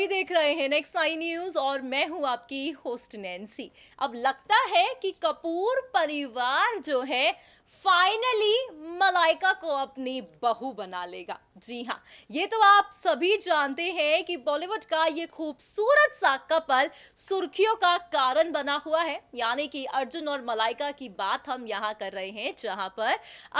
सभी देख रहे हैं नेक्स्ट आई न्यूज और मैं हूं आपकी होस्ट नैन्सी अब लगता है कि कपूर परिवार जो है फाइनली मलाइका को अपनी बहू बना लेगा जी हाँ ये तो आप सभी जानते हैं कि बॉलीवुड का ये खूबसूरत सा कपल सुर्खियों का कारण बना हुआ है यानी कि अर्जुन और मलाइका की बात हम यहाँ कर रहे हैं जहाँ पर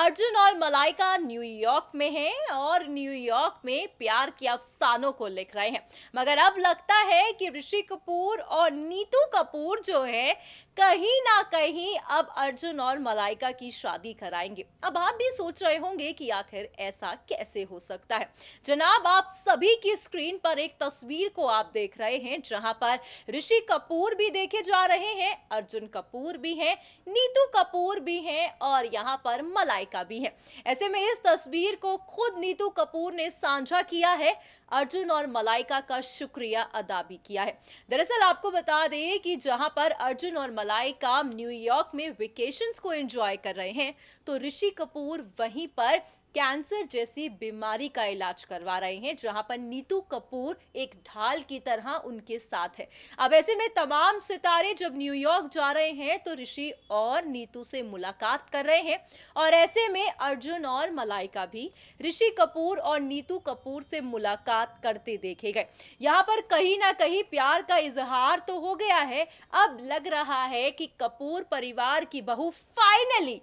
अर्जुन और मलाइका न्यूयॉर्क में हैं और न्यूयॉर्क में प्यार के अफसानों को लिख रहे हैं मगर अब लगता है कि ऋषि कपूर और नीतू कपूर जो है कहीं ना कहीं अब अर्जुन और मलाइका की शादी शादी कराएंगे अब आप भी सोच रहे होंगे कि आखिर ऐसा कैसे हो सकता है जनाब आप सभी की स्क्रीन पर एक तस्वीर को आप देख रहे हैं जहां पर ऋषि कपूर भी देखे जा रहे हैं अर्जुन कपूर भी हैं नीतू कपूर भी हैं और यहाँ पर मलाइका भी है ऐसे में इस तस्वीर को खुद नीतू कपूर ने साझा किया है अर्जुन और मलाइका का शुक्रिया अदा भी किया है दरअसल आपको बता दें कि जहां पर अर्जुन और मलाइका न्यूयॉर्क में वेकेशंस को एंजॉय कर रहे हैं तो ऋषि कपूर वहीं पर कैंसर जैसी बीमारी का इलाज करवा रहे हैं जहां पर नीतू कपूर एक ढाल की तरह उनके साथ है अब ऐसे में तमाम सितारे जब न्यूयॉर्क जा रहे हैं तो ऋषि और नीतू से मुलाकात कर रहे हैं और ऐसे में अर्जुन और मलाइका भी ऋषि कपूर और नीतू कपूर से मुलाकात करते देखे गए यहाँ पर कहीं ना कहीं प्यार का इजहार तो हो गया है अब लग रहा है कि कपूर परिवार की बहू फाइनली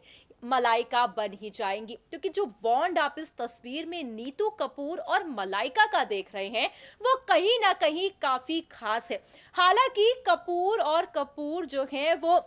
मलाइका बन ही जाएंगी क्योंकि जो बॉन्ड आप इस तस्वीर में नीतू कपूर और मलाइका का देख रहे हैं वो कहीं ना कहीं काफ़ी खास है हालांकि कपूर और कपूर जो है वो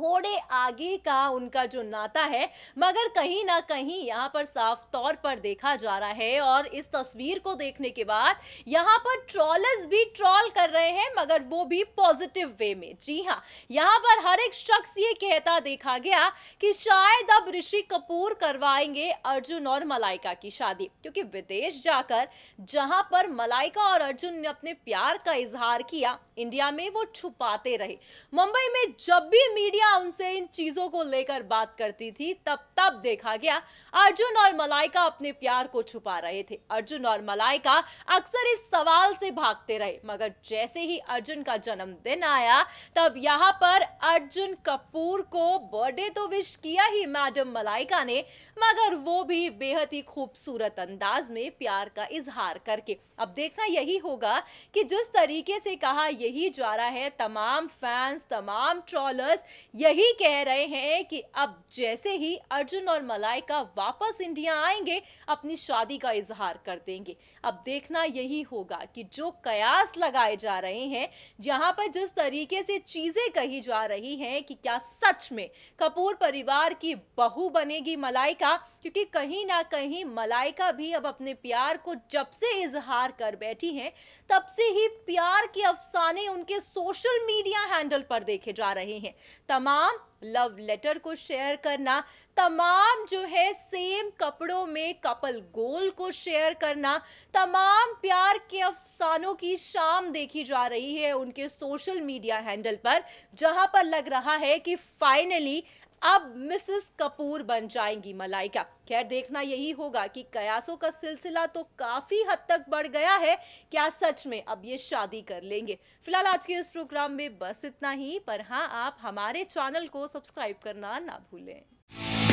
थोड़े आगे का उनका जो नाता है मगर कहीं ना कहीं यहाँ पर साफ तौर पर देखा जा रहा है और इस तस्वीर को देखने के बाद यहाँ पर ट्रॉलर्स भी ट्रॉल कर रहे हैं मगर वो भी पॉजिटिव वे में जी हाँ यहाँ पर हर एक शख्स ये कहता देखा गया कि शायद अब ऋषि कपूर करवाएंगे अर्जुन और मलाइका की शादी क्योंकि विदेश जाकर जहां पर मलाइका और अर्जुन ने अपने प्यार का इजहार किया इंडिया में वो छुपाते रहे मुंबई में जब भी मीडिया मलाइका उनसे इन चीज़ों को लेकर बात करती थी तब तब देखा गया अर्जुन और मलाइका अपने प्यार को छुपा रहे थे अर्जुन और मलाइका अक्सर इस सवाल से भागते रहे मगर जैसे ही अर्जुन का जन्मदिन आया तब यहाँ पर अर्जुन कपूर को बर्थडे तो विश किया ही मैडम मलाइका ने मगर वो भी बेहद ही खूबसूरत अंदाज में प्यार का इजहार करके अब देखना यही होगा कि जिस तरीके से कहा यही जा रहा है तमाम फैंस तमाम ट्रॉलर्स यही कह रहे हैं कि अब जैसे ही अर्जुन और मलाइका वापस इंडिया आएंगे अपनी शादी का इजहार कर देंगे अब देखना यही होगा कि जो कयास लगाए जा रहे हैं यहाँ पर जिस तरीके से चीजें कही जा रही हैं कि क्या सच में कपूर परिवार की बहू बनेगी मलाइका क्योंकि कहीं ना कहीं मलाइका भी अब अपने प्यार को जब से इजहार कर बैठी हैं तब से ही प्यार के अफसाने उनके सोशल मीडिया हैंडल पर देखे जा रहे हैं तब तमाम लव लेटर को शेयर करना तमाम जो है सेम कपड़ों में कपल गोल को शेयर करना तमाम प्यार के अफसानों की शाम देखी जा रही है उनके सोशल मीडिया हैंडल पर जहां पर लग रहा है कि फाइनली अब मिसेस कपूर बन जाएंगी मलाइका खैर देखना यही होगा कि कयासों का सिलसिला तो काफी हद तक बढ़ गया है क्या सच में अब ये शादी कर लेंगे फिलहाल आज के इस प्रोग्राम में बस इतना ही पर हाँ आप हमारे चैनल को सब्सक्राइब करना ना भूलें